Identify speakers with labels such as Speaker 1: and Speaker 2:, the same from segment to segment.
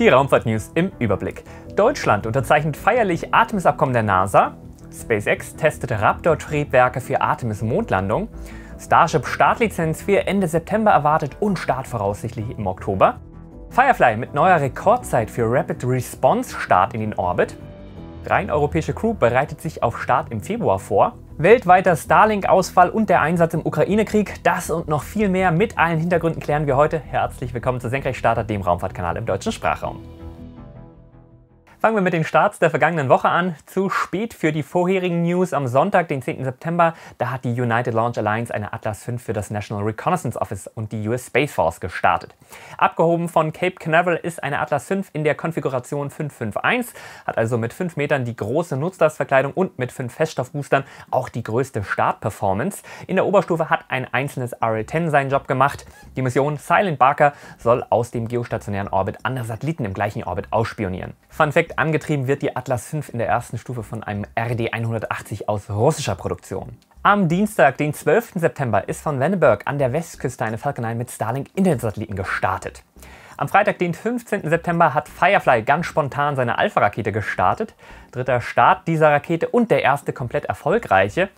Speaker 1: Die Raumfahrt-News im Überblick. Deutschland unterzeichnet feierlich Artemis-Abkommen der NASA. SpaceX testet Raptor-Triebwerke für Artemis-Mondlandung. Starship Startlizenz für Ende September erwartet und Start voraussichtlich im Oktober. Firefly mit neuer Rekordzeit für Rapid Response Start in den Orbit. Rein europäische Crew bereitet sich auf Start im Februar vor. Weltweiter Starlink-Ausfall und der Einsatz im Ukraine-Krieg, das und noch viel mehr mit allen Hintergründen klären wir heute. Herzlich willkommen zu Senkrechtstarter, dem Raumfahrtkanal im deutschen Sprachraum. Fangen wir mit den Starts der vergangenen Woche an. Zu spät für die vorherigen News am Sonntag, den 10. September. Da hat die United Launch Alliance eine Atlas V für das National Reconnaissance Office und die US Space Force gestartet. Abgehoben von Cape Canaveral ist eine Atlas V in der Konfiguration 551, hat also mit 5 Metern die große Nutzlastverkleidung und mit 5 Feststoffboostern auch die größte Startperformance. In der Oberstufe hat ein einzelnes RL-10 seinen Job gemacht. Die Mission Silent Barker soll aus dem geostationären Orbit andere Satelliten im gleichen Orbit ausspionieren. Fun Fact Angetrieben wird die Atlas V in der ersten Stufe von einem RD-180 aus russischer Produktion. Am Dienstag, den 12. September, ist von Wenneberg an der Westküste eine Falcon 9 mit Starlink-Internetsatelliten gestartet. Am Freitag, den 15. September, hat Firefly ganz spontan seine Alpha-Rakete gestartet. Dritter Start dieser Rakete und der erste komplett erfolgreiche.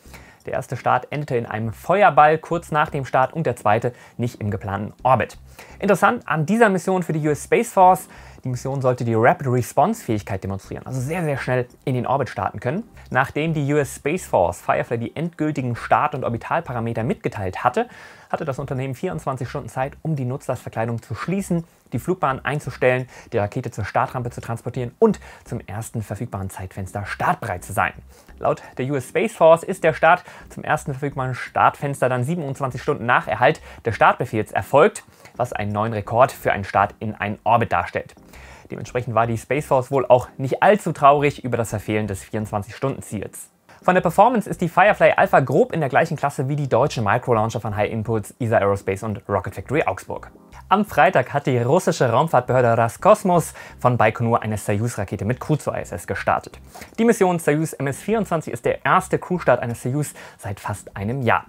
Speaker 1: Der erste Start endete in einem Feuerball kurz nach dem Start und der zweite nicht im geplanten Orbit. Interessant an dieser Mission für die US Space Force, die Mission sollte die Rapid Response Fähigkeit demonstrieren, also sehr, sehr schnell in den Orbit starten können. Nachdem die US Space Force Firefly die endgültigen Start- und Orbitalparameter mitgeteilt hatte, hatte das Unternehmen 24 Stunden Zeit, um die Nutzlastverkleidung zu schließen, die Flugbahn einzustellen, die Rakete zur Startrampe zu transportieren und zum ersten verfügbaren Zeitfenster startbereit zu sein. Laut der US Space Force ist der Start zum ersten verfügbaren Startfenster dann 27 Stunden nach Erhalt des Startbefehls erfolgt, was einen neuen Rekord für einen Start in einen Orbit darstellt. Dementsprechend war die Space Force wohl auch nicht allzu traurig über das Verfehlen des 24-Stunden-Ziels. Von der Performance ist die Firefly Alpha grob in der gleichen Klasse wie die deutschen Microlauncher von High Inputs, ESA Aerospace und Rocket Factory Augsburg. Am Freitag hat die russische Raumfahrtbehörde Roscosmos von Baikonur eine Soyuz-Rakete mit Crew zur ISS gestartet. Die Mission Soyuz MS-24 ist der erste Crewstart eines Soyuz seit fast einem Jahr.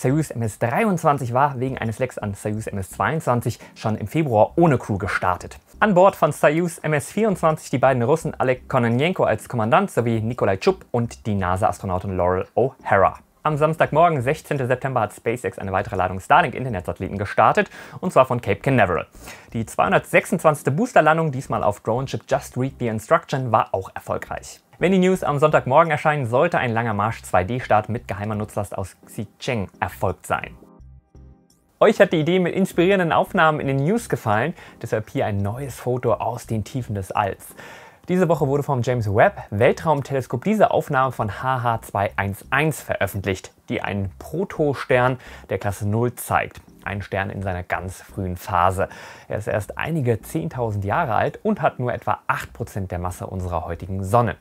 Speaker 1: Soyuz MS-23 war wegen eines Lecks an Soyuz MS-22 schon im Februar ohne Crew gestartet. An Bord von Soyuz MS-24 die beiden Russen Alek Kononenko als Kommandant sowie Nikolai Chub und die NASA-Astronautin Laurel O'Hara. Am Samstagmorgen, 16. September, hat SpaceX eine weitere Ladung Starlink-Internetsatelliten gestartet, und zwar von Cape Canaveral. Die 226. Boosterlandung, diesmal auf Droneship Just Read the Instruction, war auch erfolgreich. Wenn die News am Sonntagmorgen erscheinen, sollte ein langer Marsch 2D-Start mit geheimer Nutzlast aus Xicheng erfolgt sein. Euch hat die Idee mit inspirierenden Aufnahmen in den News gefallen, deshalb hier ein neues Foto aus den Tiefen des Alls. Diese Woche wurde vom James Webb Weltraumteleskop diese Aufnahme von HH211 veröffentlicht, die einen Protostern der Klasse 0 zeigt. Ein Stern in seiner ganz frühen Phase. Er ist erst einige 10.000 Jahre alt und hat nur etwa 8% der Masse unserer heutigen Sonne.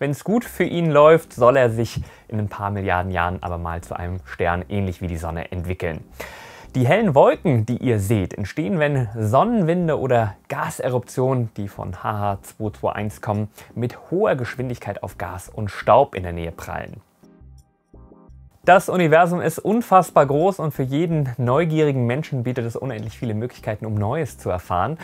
Speaker 1: Wenn es gut für ihn läuft, soll er sich in ein paar Milliarden Jahren aber mal zu einem Stern ähnlich wie die Sonne entwickeln. Die hellen Wolken, die ihr seht, entstehen, wenn Sonnenwinde oder Gaseruptionen, die von HH221 kommen, mit hoher Geschwindigkeit auf Gas und Staub in der Nähe prallen. Das Universum ist unfassbar groß und für jeden neugierigen Menschen bietet es unendlich viele Möglichkeiten, um Neues zu erfahren.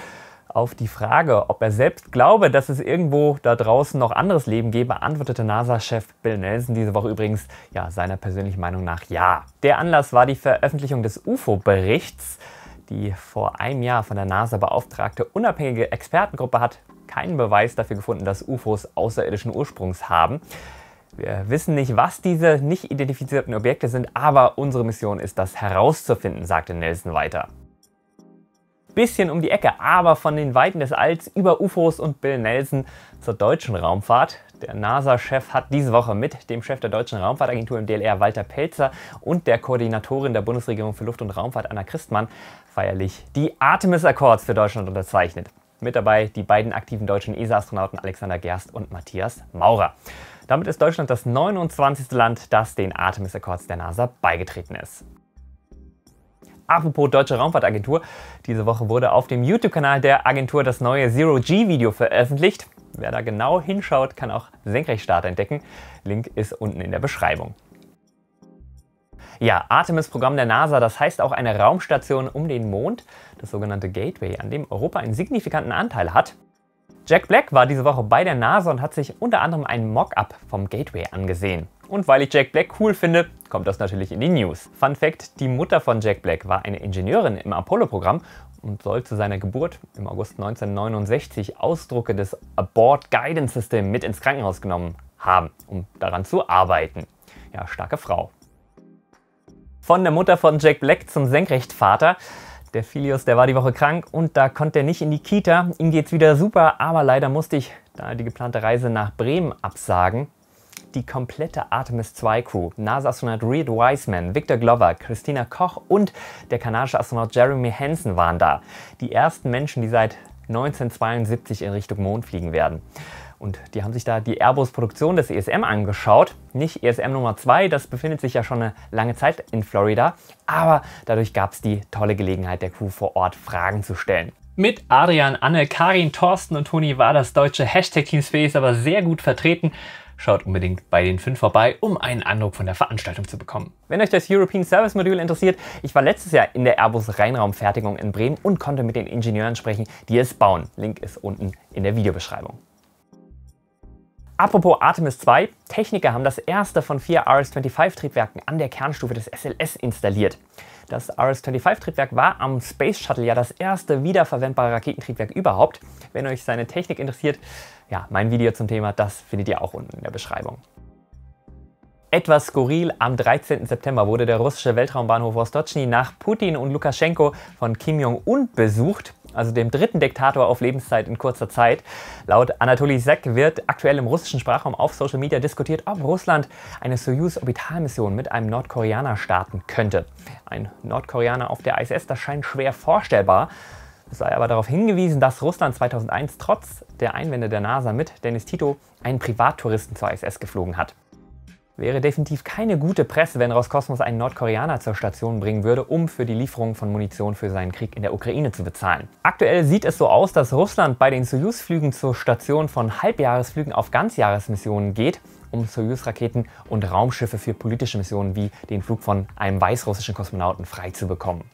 Speaker 1: Auf die Frage, ob er selbst glaube, dass es irgendwo da draußen noch anderes Leben gebe, antwortete NASA-Chef Bill Nelson diese Woche übrigens, ja, seiner persönlichen Meinung nach ja. Der Anlass war die Veröffentlichung des UFO-Berichts. Die vor einem Jahr von der NASA beauftragte unabhängige Expertengruppe hat keinen Beweis dafür gefunden, dass UFOs außerirdischen Ursprungs haben. Wir wissen nicht, was diese nicht identifizierten Objekte sind, aber unsere Mission ist das herauszufinden, sagte Nelson weiter bisschen um die Ecke, aber von den Weiten des Alls über UFOs und Bill Nelson zur deutschen Raumfahrt. Der NASA-Chef hat diese Woche mit dem Chef der deutschen Raumfahrtagentur im DLR Walter Pelzer und der Koordinatorin der Bundesregierung für Luft- und Raumfahrt Anna Christmann feierlich die Artemis Accords für Deutschland unterzeichnet. Mit dabei die beiden aktiven deutschen ESA-Astronauten Alexander Gerst und Matthias Maurer. Damit ist Deutschland das 29. Land, das den Artemis Accords der NASA beigetreten ist. Apropos Deutsche Raumfahrtagentur. Diese Woche wurde auf dem YouTube-Kanal der Agentur das neue Zero-G-Video veröffentlicht. Wer da genau hinschaut, kann auch Senkrechtstart entdecken. Link ist unten in der Beschreibung. Ja, Artemis-Programm der NASA, das heißt auch eine Raumstation um den Mond, das sogenannte Gateway, an dem Europa einen signifikanten Anteil hat. Jack Black war diese Woche bei der NASA und hat sich unter anderem einen Mockup vom Gateway angesehen. Und weil ich Jack Black cool finde, kommt das natürlich in die News. Fun Fact: Die Mutter von Jack Black war eine Ingenieurin im Apollo-Programm und soll zu seiner Geburt im August 1969 Ausdrucke des Abort Guidance System mit ins Krankenhaus genommen haben, um daran zu arbeiten. Ja, starke Frau. Von der Mutter von Jack Black zum Senkrechtvater. Der Filius, der war die Woche krank und da konnte er nicht in die Kita. Ihm geht's wieder super, aber leider musste ich da die geplante Reise nach Bremen absagen die komplette Artemis 2 Crew. NASA-Astronaut Reed Wiseman, Victor Glover, Christina Koch und der kanadische Astronaut Jeremy Hansen waren da. Die ersten Menschen, die seit 1972 in Richtung Mond fliegen werden. Und die haben sich da die Airbus-Produktion des ESM angeschaut. Nicht ESM Nummer 2, das befindet sich ja schon eine lange Zeit in Florida. Aber dadurch gab es die tolle Gelegenheit, der Crew vor Ort Fragen zu stellen. Mit Adrian, Anne, Karin, Thorsten und Toni war das deutsche Hashtag Team Space aber sehr gut vertreten. Schaut unbedingt bei den fünf vorbei, um einen Eindruck von der Veranstaltung zu bekommen. Wenn euch das European Service Modul interessiert, ich war letztes Jahr in der Airbus Rheinraumfertigung in Bremen und konnte mit den Ingenieuren sprechen, die es bauen. Link ist unten in der Videobeschreibung. Apropos Artemis 2, Techniker haben das erste von vier RS-25-Triebwerken an der Kernstufe des SLS installiert. Das RS-25-Triebwerk war am Space Shuttle ja das erste wiederverwendbare Raketentriebwerk überhaupt. Wenn euch seine Technik interessiert, ja, mein Video zum Thema, das findet ihr auch unten in der Beschreibung. Etwas skurril, am 13. September wurde der russische Weltraumbahnhof Vostochny nach Putin und Lukaschenko von Kim Jong-un besucht also dem dritten Diktator auf Lebenszeit in kurzer Zeit. Laut Anatoly Sek wird aktuell im russischen Sprachraum auf Social Media diskutiert, ob Russland eine Soyuz-Orbitalmission mit einem Nordkoreaner starten könnte. Ein Nordkoreaner auf der ISS, das scheint schwer vorstellbar. Es sei aber darauf hingewiesen, dass Russland 2001 trotz der Einwände der NASA mit Dennis Tito einen Privattouristen zur ISS geflogen hat. Wäre definitiv keine gute Presse, wenn Roskosmos einen Nordkoreaner zur Station bringen würde, um für die Lieferung von Munition für seinen Krieg in der Ukraine zu bezahlen. Aktuell sieht es so aus, dass Russland bei den Soyuz-Flügen zur Station von Halbjahresflügen auf Ganzjahresmissionen geht, um Soyuz-Raketen und Raumschiffe für politische Missionen wie den Flug von einem weißrussischen Kosmonauten freizubekommen.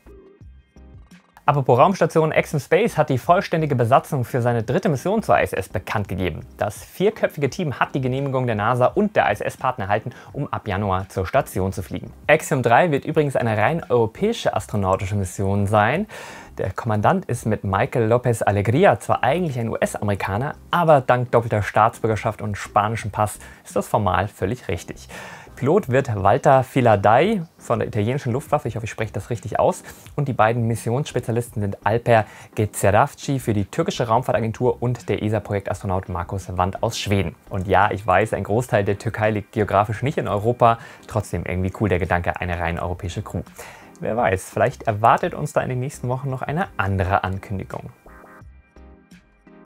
Speaker 1: Apropos Raumstation Axiom Space hat die vollständige Besatzung für seine dritte Mission zur ISS bekannt gegeben. Das vierköpfige Team hat die Genehmigung der NASA und der ISS-Partner erhalten, um ab Januar zur Station zu fliegen. Axiom 3 wird übrigens eine rein europäische astronautische Mission sein. Der Kommandant ist mit Michael Lopez Alegria zwar eigentlich ein US-Amerikaner, aber dank doppelter Staatsbürgerschaft und spanischem Pass ist das formal völlig richtig. Pilot wird Walter Filadei von der italienischen Luftwaffe, ich hoffe, ich spreche das richtig aus, und die beiden Missionsspezialisten sind Alper Gezerafci für die türkische Raumfahrtagentur und der ESA-Projektastronaut Markus Wand aus Schweden. Und ja, ich weiß, ein Großteil der Türkei liegt geografisch nicht in Europa, trotzdem irgendwie cool der Gedanke, eine rein europäische Crew. Wer weiß, vielleicht erwartet uns da in den nächsten Wochen noch eine andere Ankündigung.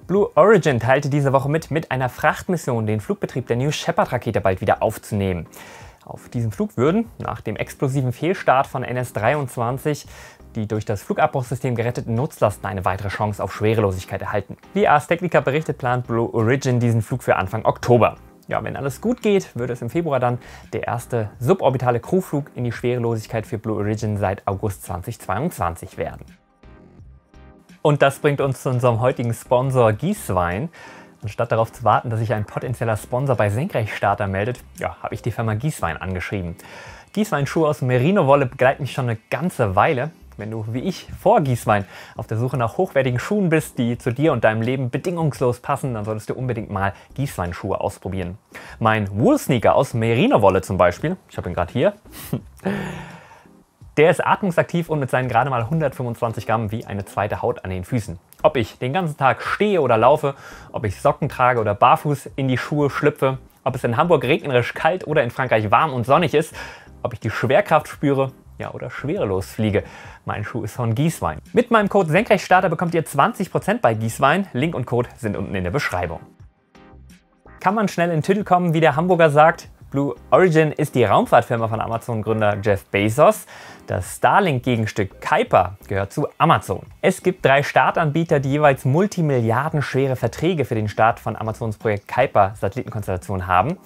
Speaker 1: Blue Origin teilte diese Woche mit, mit einer Frachtmission den Flugbetrieb der New Shepard-Rakete bald wieder aufzunehmen. Auf diesem Flug würden, nach dem explosiven Fehlstart von NS-23, die durch das Flugabbruchsystem geretteten Nutzlasten eine weitere Chance auf Schwerelosigkeit erhalten. Wie Ars Technica berichtet, plant Blue Origin diesen Flug für Anfang Oktober. Ja, wenn alles gut geht, würde es im Februar dann der erste suborbitale Crewflug in die Schwerelosigkeit für Blue Origin seit August 2022 werden. Und das bringt uns zu unserem heutigen Sponsor Gießwein. Anstatt darauf zu warten, dass sich ein potenzieller Sponsor bei Senkrechtstarter meldet, ja, habe ich die Firma Gießwein angeschrieben. Gießweinschuhe aus Merino-Wolle begleiten mich schon eine ganze Weile. Wenn du, wie ich, vor Gießwein auf der Suche nach hochwertigen Schuhen bist, die zu dir und deinem Leben bedingungslos passen, dann solltest du unbedingt mal Gießweinschuhe ausprobieren. Mein Wool-Sneaker aus Merino-Wolle zum Beispiel, ich habe ihn gerade hier, Der ist atmungsaktiv und mit seinen gerade mal 125 Gramm wie eine zweite Haut an den Füßen. Ob ich den ganzen Tag stehe oder laufe, ob ich Socken trage oder barfuß in die Schuhe schlüpfe, ob es in Hamburg regnerisch kalt oder in Frankreich warm und sonnig ist, ob ich die Schwerkraft spüre ja, oder schwerelos fliege. Mein Schuh ist von Gießwein. Mit meinem Code Senkrechtstarter bekommt ihr 20% bei Gießwein. Link und Code sind unten in der Beschreibung. Kann man schnell in den Titel kommen, wie der Hamburger sagt? Blue Origin ist die Raumfahrtfirma von Amazon-Gründer Jeff Bezos. Das Starlink-Gegenstück Kuiper gehört zu Amazon. Es gibt drei Startanbieter, die jeweils multimilliardenschwere Verträge für den Start von Amazons Projekt Kuiper Satellitenkonstellation haben.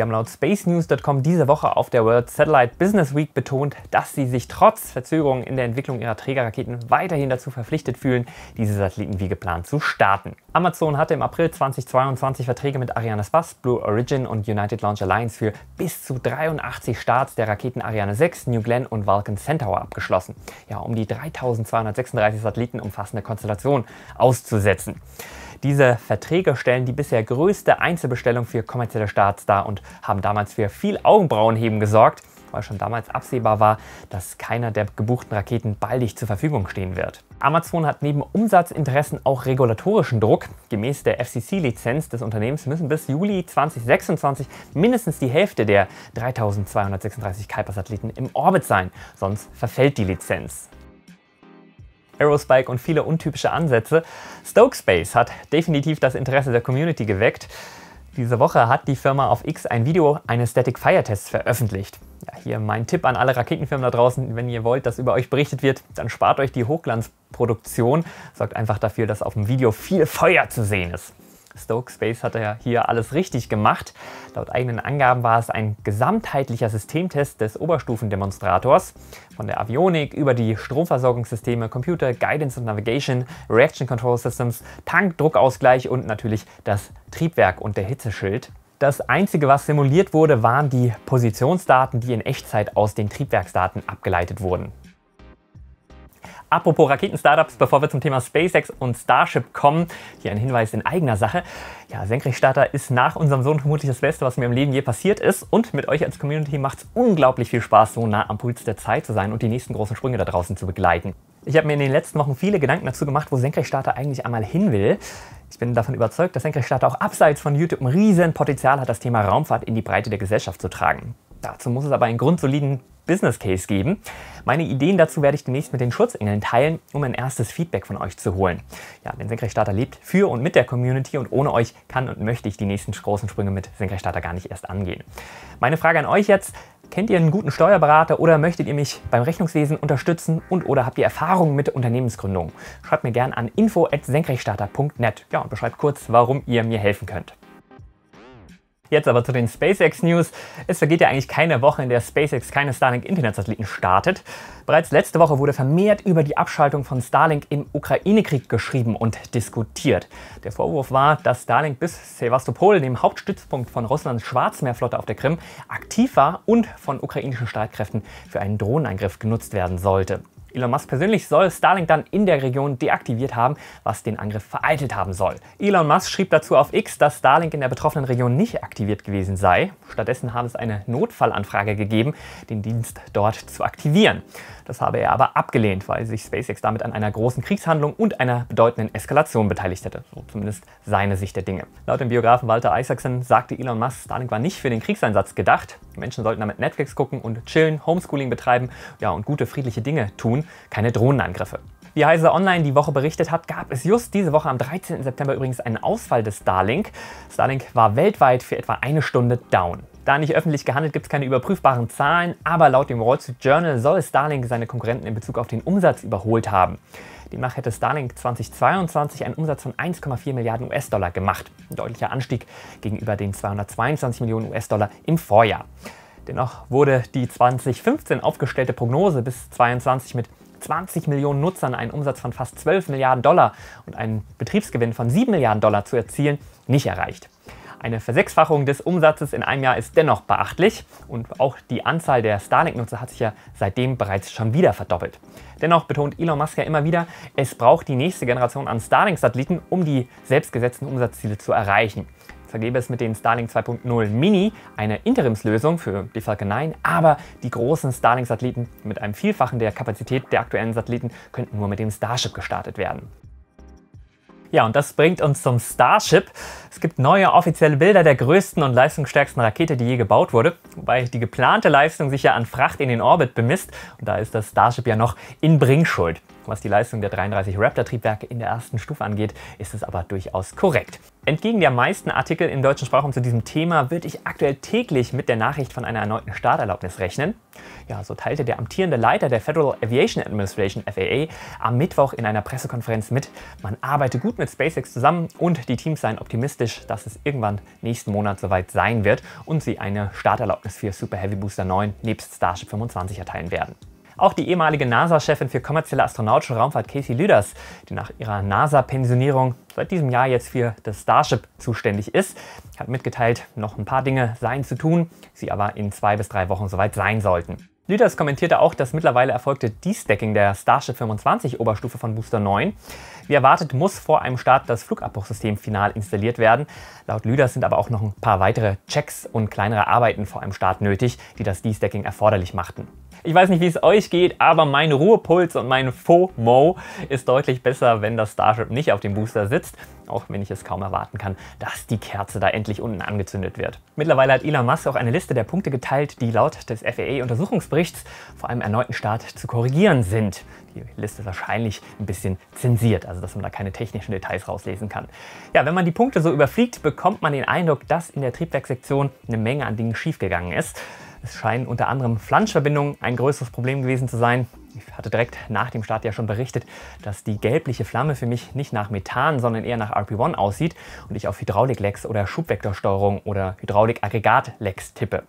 Speaker 1: Sie haben laut spacenews.com diese Woche auf der World Satellite Business Week betont, dass sie sich trotz Verzögerungen in der Entwicklung ihrer Trägerraketen weiterhin dazu verpflichtet fühlen, diese Satelliten wie geplant zu starten. Amazon hatte im April 2022 Verträge mit Ariane Space, Blue Origin und United Launch Alliance für bis zu 83 Starts der Raketen Ariane 6, New Glenn und Vulcan Centaur abgeschlossen. Ja, um die 3236 Satelliten umfassende Konstellation auszusetzen. Diese Verträge stellen die bisher größte Einzelbestellung für kommerzielle Starts dar und haben damals für viel Augenbrauenheben gesorgt, weil schon damals absehbar war, dass keiner der gebuchten Raketen baldig zur Verfügung stehen wird. Amazon hat neben Umsatzinteressen auch regulatorischen Druck. Gemäß der FCC-Lizenz des Unternehmens müssen bis Juli 2026 mindestens die Hälfte der 3236 Kuiper-Satelliten im Orbit sein, sonst verfällt die Lizenz. Aerospike und viele untypische Ansätze. Stoke Space hat definitiv das Interesse der Community geweckt. Diese Woche hat die Firma auf X ein Video eines Static Fire Tests veröffentlicht. Ja, hier mein Tipp an alle Raketenfirmen da draußen, wenn ihr wollt, dass über euch berichtet wird, dann spart euch die Hochglanzproduktion, sorgt einfach dafür, dass auf dem Video viel Feuer zu sehen ist. Stoke Space hat ja hier alles richtig gemacht. Laut eigenen Angaben war es ein gesamtheitlicher Systemtest des Oberstufendemonstrators. Von der Avionik über die Stromversorgungssysteme, Computer, Guidance und Navigation, Reaction Control Systems, Tank, Druckausgleich und natürlich das Triebwerk und der Hitzeschild. Das Einzige, was simuliert wurde, waren die Positionsdaten, die in Echtzeit aus den Triebwerksdaten abgeleitet wurden. Apropos Raketen-Startups, bevor wir zum Thema SpaceX und Starship kommen, hier ein Hinweis in eigener Sache. Ja, Senkrechtstarter ist nach unserem Sohn vermutlich das Beste, was mir im Leben je passiert ist. Und mit euch als Community macht es unglaublich viel Spaß, so nah am Puls der Zeit zu sein und die nächsten großen Sprünge da draußen zu begleiten. Ich habe mir in den letzten Wochen viele Gedanken dazu gemacht, wo Senkrechtstarter eigentlich einmal hin will. Ich bin davon überzeugt, dass Senkrechtstarter auch abseits von YouTube ein riesen Potenzial hat, das Thema Raumfahrt in die Breite der Gesellschaft zu tragen. Dazu muss es aber einen grundsoliden Business Case geben. Meine Ideen dazu werde ich demnächst mit den Schutzengeln teilen, um ein erstes Feedback von euch zu holen. Ja, denn Senkrechtstarter lebt für und mit der Community und ohne euch kann und möchte ich die nächsten großen Sprünge mit Senkrechtstarter gar nicht erst angehen. Meine Frage an euch jetzt, Kennt ihr einen guten Steuerberater oder möchtet ihr mich beim Rechnungswesen unterstützen und oder habt ihr Erfahrungen mit Unternehmensgründung? Schreibt mir gerne an info@senkrechtstarter.net. Ja, und beschreibt kurz, warum ihr mir helfen könnt. Jetzt aber zu den SpaceX News. Es vergeht ja eigentlich keine Woche, in der SpaceX keine Starlink-Internetsatelliten startet. Bereits letzte Woche wurde vermehrt über die Abschaltung von Starlink im Ukraine-Krieg geschrieben und diskutiert. Der Vorwurf war, dass Starlink bis Sevastopol, dem Hauptstützpunkt von Russlands Schwarzmeerflotte auf der Krim, aktiv war und von ukrainischen Streitkräften für einen Drohnenangriff genutzt werden sollte. Elon Musk persönlich soll Starlink dann in der Region deaktiviert haben, was den Angriff vereitelt haben soll. Elon Musk schrieb dazu auf X, dass Starlink in der betroffenen Region nicht aktiviert gewesen sei. Stattdessen habe es eine Notfallanfrage gegeben, den Dienst dort zu aktivieren. Das habe er aber abgelehnt, weil sich SpaceX damit an einer großen Kriegshandlung und einer bedeutenden Eskalation beteiligt hätte. So zumindest seine Sicht der Dinge. Laut dem Biografen Walter Isaacson sagte Elon Musk, Starlink war nicht für den Kriegseinsatz gedacht. Die Menschen sollten damit Netflix gucken und chillen, Homeschooling betreiben ja, und gute friedliche Dinge tun, keine Drohnenangriffe. Wie Heise Online die Woche berichtet hat, gab es just diese Woche am 13. September übrigens einen Ausfall des Starlink. Starlink war weltweit für etwa eine Stunde down. Da nicht öffentlich gehandelt, gibt es keine überprüfbaren Zahlen, aber laut dem Wall Street Journal soll Starlink seine Konkurrenten in Bezug auf den Umsatz überholt haben. Demnach hätte Starlink 2022 einen Umsatz von 1,4 Milliarden US-Dollar gemacht. Ein deutlicher Anstieg gegenüber den 222 Millionen US-Dollar im Vorjahr. Dennoch wurde die 2015 aufgestellte Prognose bis 2022 mit 20 Millionen Nutzern einen Umsatz von fast 12 Milliarden Dollar und einen Betriebsgewinn von 7 Milliarden Dollar zu erzielen, nicht erreicht. Eine Versechsfachung des Umsatzes in einem Jahr ist dennoch beachtlich und auch die Anzahl der Starlink-Nutzer hat sich ja seitdem bereits schon wieder verdoppelt. Dennoch betont Elon Musk ja immer wieder, es braucht die nächste Generation an Starlink-Satelliten, um die selbstgesetzten Umsatzziele zu erreichen. Vergebe es mit den Starlink 2.0 Mini eine Interimslösung für die Falcon 9, aber die großen Starlink-Satelliten mit einem Vielfachen der Kapazität der aktuellen Satelliten könnten nur mit dem Starship gestartet werden. Ja, und das bringt uns zum Starship. Es gibt neue offizielle Bilder der größten und leistungsstärksten Rakete, die je gebaut wurde, wobei die geplante Leistung sich ja an Fracht in den Orbit bemisst und da ist das Starship ja noch in Bringschuld. Was die Leistung der 33 Raptor-Triebwerke in der ersten Stufe angeht, ist es aber durchaus korrekt. Entgegen der meisten Artikel im deutschen Sprachraum zu diesem Thema würde ich aktuell täglich mit der Nachricht von einer erneuten Starterlaubnis rechnen. Ja, so teilte der amtierende Leiter der Federal Aviation Administration FAA am Mittwoch in einer Pressekonferenz mit, man arbeite gut mit SpaceX zusammen und die Teams seien optimistisch, dass es irgendwann nächsten Monat soweit sein wird und sie eine Starterlaubnis für Super Heavy Booster 9 nebst Starship 25 erteilen werden. Auch die ehemalige NASA-Chefin für kommerzielle astronautische Raumfahrt Casey Lüders, die nach ihrer NASA-Pensionierung seit diesem Jahr jetzt für das Starship zuständig ist, hat mitgeteilt, noch ein paar Dinge seien zu tun, sie aber in zwei bis drei Wochen soweit sein sollten. Lüders kommentierte auch das mittlerweile erfolgte De-Stacking der Starship 25 Oberstufe von Booster 9. Wie erwartet muss vor einem Start das Flugabbruchsystem final installiert werden. Laut Lüders sind aber auch noch ein paar weitere Checks und kleinere Arbeiten vor einem Start nötig, die das De-Stacking erforderlich machten. Ich weiß nicht, wie es euch geht, aber mein Ruhepuls und mein FOMO ist deutlich besser, wenn das Starship nicht auf dem Booster sitzt, auch wenn ich es kaum erwarten kann, dass die Kerze da endlich unten angezündet wird. Mittlerweile hat Elon Musk auch eine Liste der Punkte geteilt, die laut des FAA-Untersuchungsberichts vor einem erneuten Start zu korrigieren sind. Die Liste ist wahrscheinlich ein bisschen zensiert, also dass man da keine technischen Details rauslesen kann. Ja, wenn man die Punkte so überfliegt, bekommt man den Eindruck, dass in der Triebwerkssektion eine Menge an Dingen schiefgegangen ist. Es scheinen unter anderem Flanschverbindungen ein größeres Problem gewesen zu sein. Ich hatte direkt nach dem Start ja schon berichtet, dass die gelbliche Flamme für mich nicht nach Methan, sondern eher nach RP1 aussieht und ich auf hydraulik Hydrauliklecks oder Schubvektorsteuerung oder hydraulik aggregat Hydraulikaggregatlecks tippe.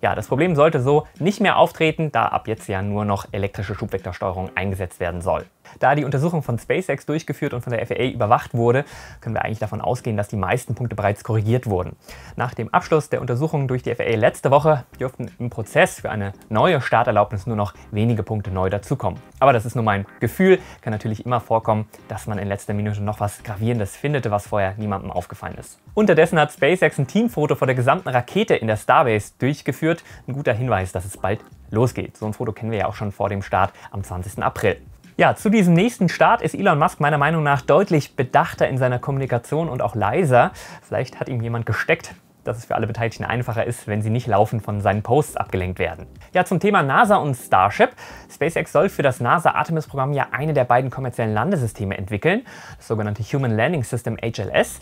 Speaker 1: Ja, das Problem sollte so nicht mehr auftreten, da ab jetzt ja nur noch elektrische Schubvektorsteuerung eingesetzt werden soll. Da die Untersuchung von SpaceX durchgeführt und von der FAA überwacht wurde, können wir eigentlich davon ausgehen, dass die meisten Punkte bereits korrigiert wurden. Nach dem Abschluss der Untersuchung durch die FAA letzte Woche dürften im Prozess für eine neue Starterlaubnis nur noch wenige Punkte neu dazu zu kommen. Aber das ist nur mein Gefühl. Kann natürlich immer vorkommen, dass man in letzter Minute noch was Gravierendes findet, was vorher niemandem aufgefallen ist. Unterdessen hat SpaceX ein Teamfoto vor der gesamten Rakete in der Starbase durchgeführt. Ein guter Hinweis, dass es bald losgeht. So ein Foto kennen wir ja auch schon vor dem Start am 20. April. Ja, zu diesem nächsten Start ist Elon Musk meiner Meinung nach deutlich bedachter in seiner Kommunikation und auch leiser. Vielleicht hat ihm jemand gesteckt, dass es für alle Beteiligten einfacher ist, wenn sie nicht laufend von seinen Posts abgelenkt werden. Ja, zum Thema NASA und Starship. SpaceX soll für das NASA-Artemis-Programm ja eine der beiden kommerziellen Landesysteme entwickeln, das sogenannte Human Landing System HLS.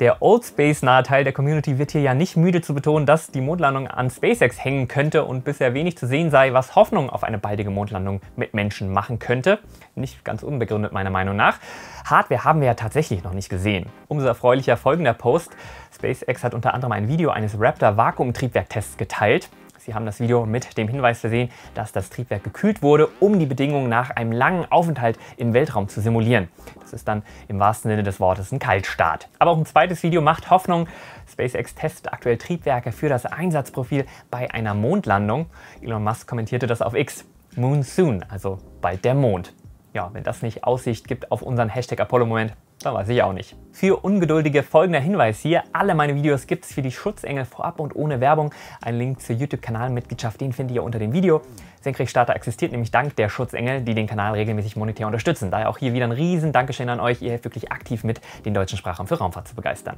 Speaker 1: Der Old Space-nahe Teil der Community wird hier ja nicht müde zu betonen, dass die Mondlandung an SpaceX hängen könnte und bisher wenig zu sehen sei, was Hoffnung auf eine baldige Mondlandung mit Menschen machen könnte. Nicht ganz unbegründet meiner Meinung nach. Hardware haben wir ja tatsächlich noch nicht gesehen. Umso erfreulicher folgender Post. SpaceX hat unter anderem ein Video eines Raptor-Vakuumtriebwerktests geteilt. Sie haben das Video mit dem Hinweis versehen, dass das Triebwerk gekühlt wurde, um die Bedingungen nach einem langen Aufenthalt im Weltraum zu simulieren. Das ist dann im wahrsten Sinne des Wortes ein Kaltstart. Aber auch ein zweites Video macht Hoffnung. SpaceX testet aktuell Triebwerke für das Einsatzprofil bei einer Mondlandung. Elon Musk kommentierte das auf X. Moon soon, also bald der Mond. Ja, wenn das nicht Aussicht gibt auf unseren Hashtag Apollo-Moment, da weiß ich auch nicht. Für Ungeduldige folgender Hinweis hier. Alle meine Videos gibt es für die Schutzengel vorab und ohne Werbung. Ein Link zur YouTube-Kanalmitgliedschaft, den findet ihr unter dem Video. Senkrechtstarter existiert nämlich dank der Schutzengel, die den Kanal regelmäßig monetär unterstützen. Daher auch hier wieder ein riesen Dankeschön an euch. Ihr helft wirklich aktiv mit, den deutschen Sprachraum für Raumfahrt zu begeistern.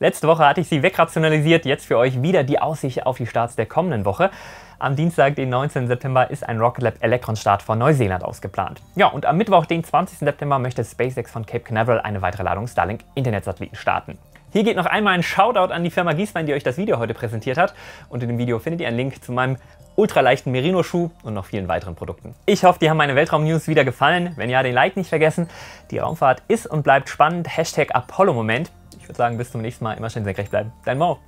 Speaker 1: Letzte Woche hatte ich sie wegrationalisiert, jetzt für euch wieder die Aussicht auf die Starts der kommenden Woche. Am Dienstag, den 19. September, ist ein Rocket Lab Electron-Start von Neuseeland ausgeplant. Ja, und am Mittwoch, den 20. September, möchte SpaceX von Cape Canaveral eine weitere Ladung Starlink Internetsatelliten starten. Hier geht noch einmal ein Shoutout an die Firma Gieswein, die euch das Video heute präsentiert hat. Unter dem Video findet ihr einen Link zu meinem ultraleichten Merino-Schuh und noch vielen weiteren Produkten. Ich hoffe, dir haben meine Weltraum-News wieder gefallen. Wenn ja, den Like nicht vergessen. Die Raumfahrt ist und bleibt spannend. Hashtag Apollo-Moment. Ich würde sagen, bis zum nächsten Mal. Immer schön senkrecht bleiben. Dein Mo.